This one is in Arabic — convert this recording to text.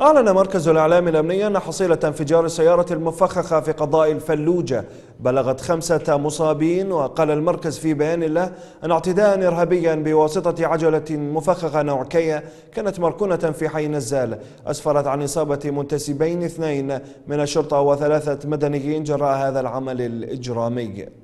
أعلن مركز الإعلام الأمني أن حصيلة انفجار السيارة المفخخة في قضاء الفلوجة بلغت خمسة مصابين وقال المركز في بيان له أن اعتداء إرهابيا بواسطة عجلة مفخخة نوع كيا كانت مركونة في حي نزال أسفرت عن إصابة منتسبين اثنين من الشرطة وثلاثة مدنيين جراء هذا العمل الإجرامي